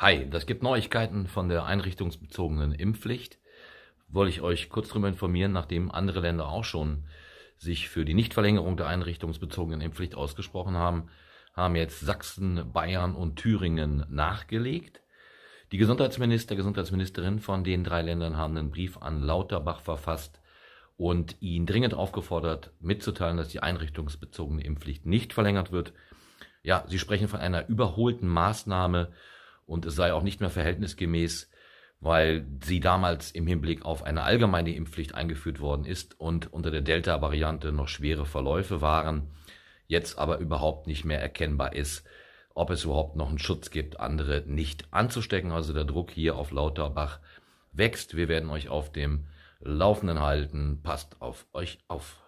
Hi, das gibt Neuigkeiten von der einrichtungsbezogenen Impfpflicht. Wollte ich euch kurz darüber informieren, nachdem andere Länder auch schon sich für die Nichtverlängerung der einrichtungsbezogenen Impfpflicht ausgesprochen haben, haben jetzt Sachsen, Bayern und Thüringen nachgelegt. Die Gesundheitsminister, Gesundheitsministerin von den drei Ländern haben einen Brief an Lauterbach verfasst und ihn dringend aufgefordert, mitzuteilen, dass die einrichtungsbezogene Impfpflicht nicht verlängert wird. Ja, sie sprechen von einer überholten Maßnahme, und es sei auch nicht mehr verhältnisgemäß, weil sie damals im Hinblick auf eine allgemeine Impfpflicht eingeführt worden ist und unter der Delta-Variante noch schwere Verläufe waren, jetzt aber überhaupt nicht mehr erkennbar ist, ob es überhaupt noch einen Schutz gibt, andere nicht anzustecken. Also der Druck hier auf Lauterbach wächst. Wir werden euch auf dem Laufenden halten. Passt auf euch auf.